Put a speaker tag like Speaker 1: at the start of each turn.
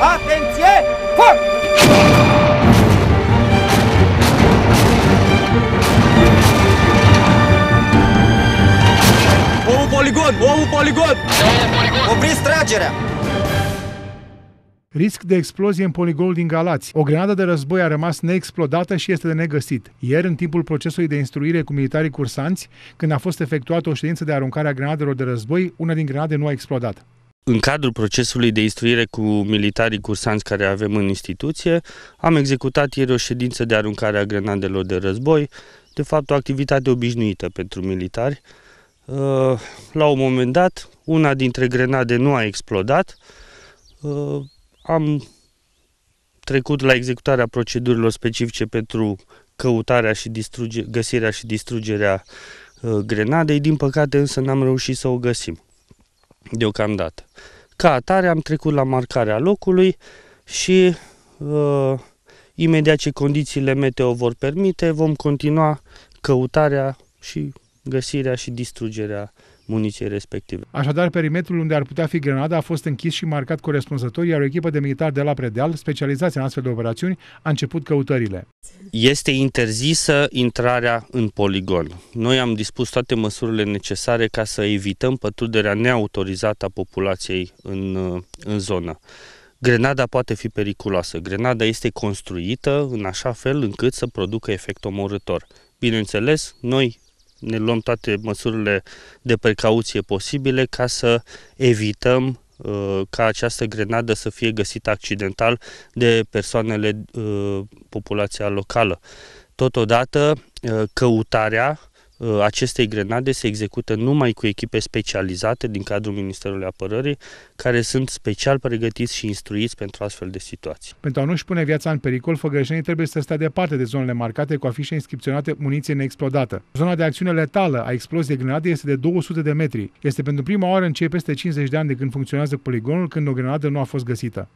Speaker 1: Atenție! Foc! Omul poligon! Omul poligon! Opriți tragerea!
Speaker 2: Risc de explozie în poligonul din Galați. O grenadă de război a rămas neexplodată și este de negăsit. Ieri, în timpul procesului de instruire cu militarii cursanți, când a fost efectuată o ședință de aruncare a grenadelor de război, una din grenade nu a explodat
Speaker 1: în cadrul procesului de instruire cu militarii cursanți care avem în instituție, am executat ieri o ședință de aruncare a grenadelor de război, de fapt o activitate obișnuită pentru militari. Uh, la un moment dat, una dintre grenade nu a explodat, uh, am trecut la executarea procedurilor specifice pentru căutarea și distruge, găsirea și distrugerea uh, grenadei, din păcate însă n-am reușit să o găsim deocamdată. Ca atare am trecut la marcarea locului și uh, imediat ce condițiile meteo vor permite, vom continua căutarea și găsirea și distrugerea muniției respective.
Speaker 2: Așadar, perimetrul unde ar putea fi grenada a fost închis și marcat corespunzător, iar o echipă de militari de la Predeal, specializați în astfel de operațiuni, a început căutările.
Speaker 1: Este interzisă intrarea în poligon. Noi am dispus toate măsurile necesare ca să evităm pătruderea neautorizată a populației în, în zonă. Grenada poate fi periculoasă. Grenada este construită în așa fel încât să producă efect omorător. Bineînțeles, noi ne luăm toate măsurile de precauție posibile ca să evităm uh, ca această grenadă să fie găsită accidental de persoanele uh, populația locală. Totodată, uh, căutarea Uh, acestei grenade se execută numai cu echipe specializate din cadrul Ministerului Apărării, care sunt special pregătiți și instruiți pentru astfel de situații.
Speaker 2: Pentru a nu-și pune viața în pericol, făgărășenii trebuie să stea departe de zonele marcate cu afișe inscripționate muniție neexplodată. Zona de acțiune letală a exploziei grenade este de 200 de metri. Este pentru prima oară în cei peste 50 de ani de când funcționează poligonul când o grenadă nu a fost găsită.